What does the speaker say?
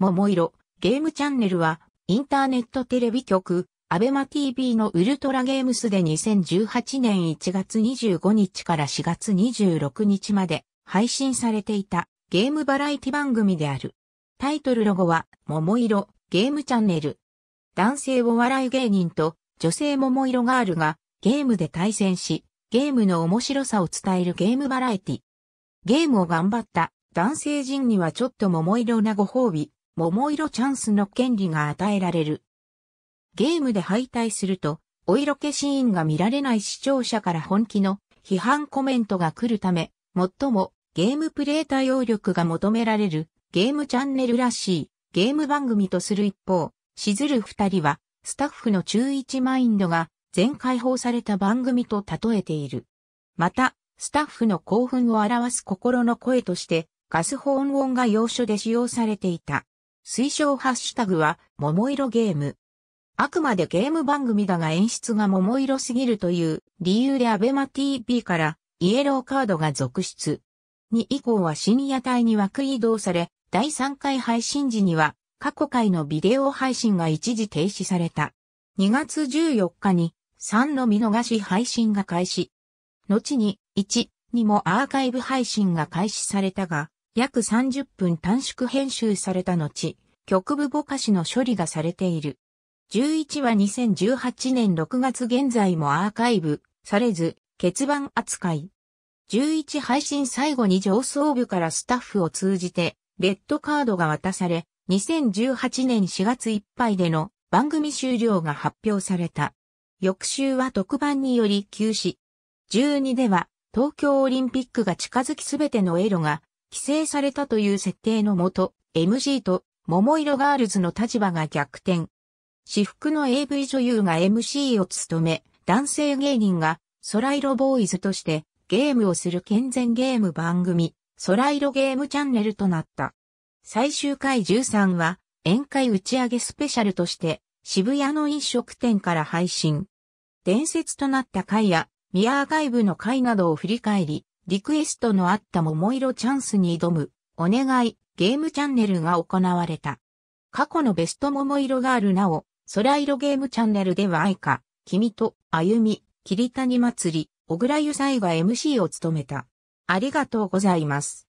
桃色、ゲームチャンネルは、インターネットテレビ局、アベマ TV のウルトラゲームスで2018年1月25日から4月26日まで配信されていたゲームバラエティ番組である。タイトルロゴは、桃色、ゲームチャンネル。男性お笑い芸人と女性桃色ガールがゲームで対戦し、ゲームの面白さを伝えるゲームバラエティ。ゲームを頑張った男性陣にはちょっと桃色なご褒美。桃色チャンスの権利が与えられる。ゲームで敗退すると、お色気シーンが見られない視聴者から本気の批判コメントが来るため、最もゲームプレイ対応力が求められるゲームチャンネルらしいゲーム番組とする一方、しずる二人はスタッフの中一マインドが全開放された番組と例えている。また、スタッフの興奮を表す心の声としてガスホーン音が要所で使用されていた。推奨ハッシュタグは、桃色ゲーム。あくまでゲーム番組だが演出が桃色すぎるという理由でアベマ TV からイエローカードが続出。2以降は深夜帯に枠移動され、第3回配信時には過去回のビデオ配信が一時停止された。2月14日に3の見逃し配信が開始。後に1にもアーカイブ配信が開始されたが、約30分短縮編集された後、局部ぼかしの処理がされている。11は2018年6月現在もアーカイブされず、欠番扱い。11配信最後に上層部からスタッフを通じて、レッドカードが渡され、2018年4月いっぱいでの番組終了が発表された。翌週は特番により休止。12では東京オリンピックが近づきすべてのエロが規制されたという設定のもと、MG と桃色ガールズの立場が逆転。私服の AV 女優が MC を務め、男性芸人が空色ボーイズとしてゲームをする健全ゲーム番組、空色ゲームチャンネルとなった。最終回13は宴会打ち上げスペシャルとして渋谷の飲食店から配信。伝説となった回やミアーイブの回などを振り返り、リクエストのあった桃色チャンスに挑む、お願い、ゲームチャンネルが行われた。過去のベスト桃色があるなお、空色ゲームチャンネルでは愛花、君と、歩み、桐谷祭り、小倉ゆさいが MC を務めた。ありがとうございます。